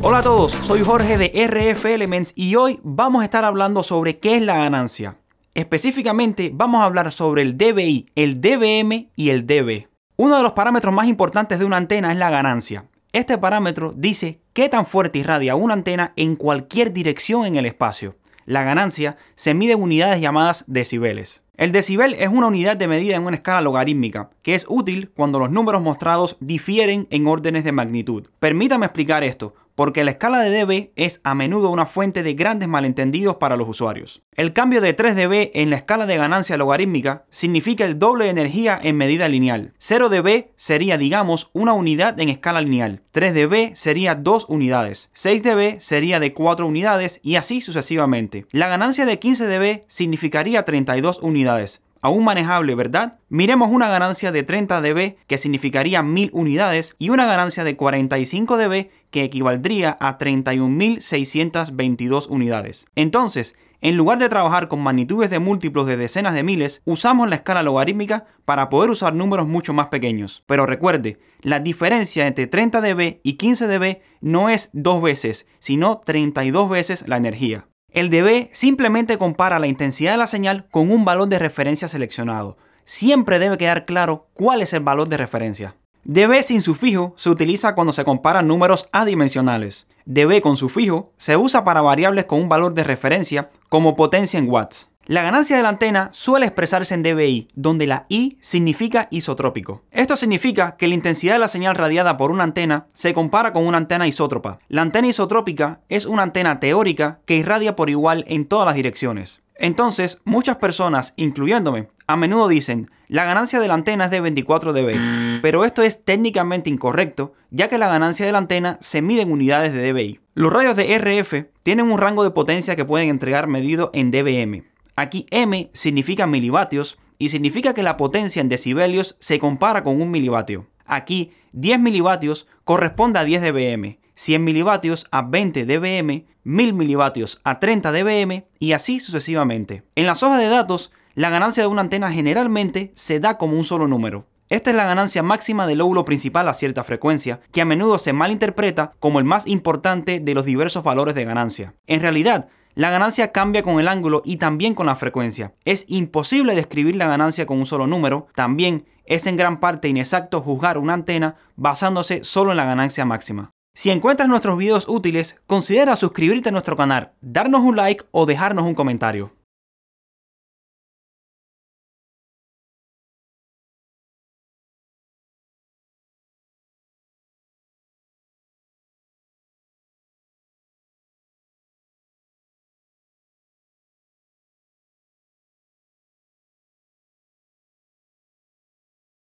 Hola a todos, soy Jorge de RF Elements y hoy vamos a estar hablando sobre qué es la ganancia. Específicamente vamos a hablar sobre el DBI, el DBM y el DB. Uno de los parámetros más importantes de una antena es la ganancia. Este parámetro dice qué tan fuerte irradia una antena en cualquier dirección en el espacio. La ganancia se mide en unidades llamadas decibeles. El decibel es una unidad de medida en una escala logarítmica, que es útil cuando los números mostrados difieren en órdenes de magnitud. Permítame explicar esto porque la escala de dB es a menudo una fuente de grandes malentendidos para los usuarios. El cambio de 3 dB en la escala de ganancia logarítmica significa el doble de energía en medida lineal. 0 dB sería, digamos, una unidad en escala lineal. 3 dB sería 2 unidades. 6 dB sería de 4 unidades y así sucesivamente. La ganancia de 15 dB significaría 32 unidades, aún manejable, ¿verdad? Miremos una ganancia de 30 dB que significaría 1000 unidades y una ganancia de 45 dB que equivaldría a 31.622 unidades. Entonces, en lugar de trabajar con magnitudes de múltiplos de decenas de miles, usamos la escala logarítmica para poder usar números mucho más pequeños. Pero recuerde, la diferencia entre 30 dB y 15 dB no es dos veces, sino 32 veces la energía. El DB simplemente compara la intensidad de la señal con un valor de referencia seleccionado. Siempre debe quedar claro cuál es el valor de referencia. DB sin sufijo se utiliza cuando se comparan números adimensionales. DB con sufijo se usa para variables con un valor de referencia como potencia en watts. La ganancia de la antena suele expresarse en dBi, donde la I significa isotrópico. Esto significa que la intensidad de la señal radiada por una antena se compara con una antena isótropa. La antena isotrópica es una antena teórica que irradia por igual en todas las direcciones. Entonces, muchas personas, incluyéndome, a menudo dicen, la ganancia de la antena es de 24 dBi, pero esto es técnicamente incorrecto, ya que la ganancia de la antena se mide en unidades de dBi. Los rayos de RF tienen un rango de potencia que pueden entregar medido en dBm. Aquí M significa milivatios y significa que la potencia en decibelios se compara con un milivatio. Aquí 10 milivatios corresponde a 10 dBm, 100 milivatios a 20 dBm, 1000 milivatios a 30 dBm y así sucesivamente. En las hojas de datos, la ganancia de una antena generalmente se da como un solo número. Esta es la ganancia máxima del lóbulo principal a cierta frecuencia, que a menudo se malinterpreta como el más importante de los diversos valores de ganancia. En realidad, la ganancia cambia con el ángulo y también con la frecuencia. Es imposible describir la ganancia con un solo número, también es en gran parte inexacto juzgar una antena basándose solo en la ganancia máxima. Si encuentras nuestros videos útiles, considera suscribirte a nuestro canal, darnos un like o dejarnos un comentario.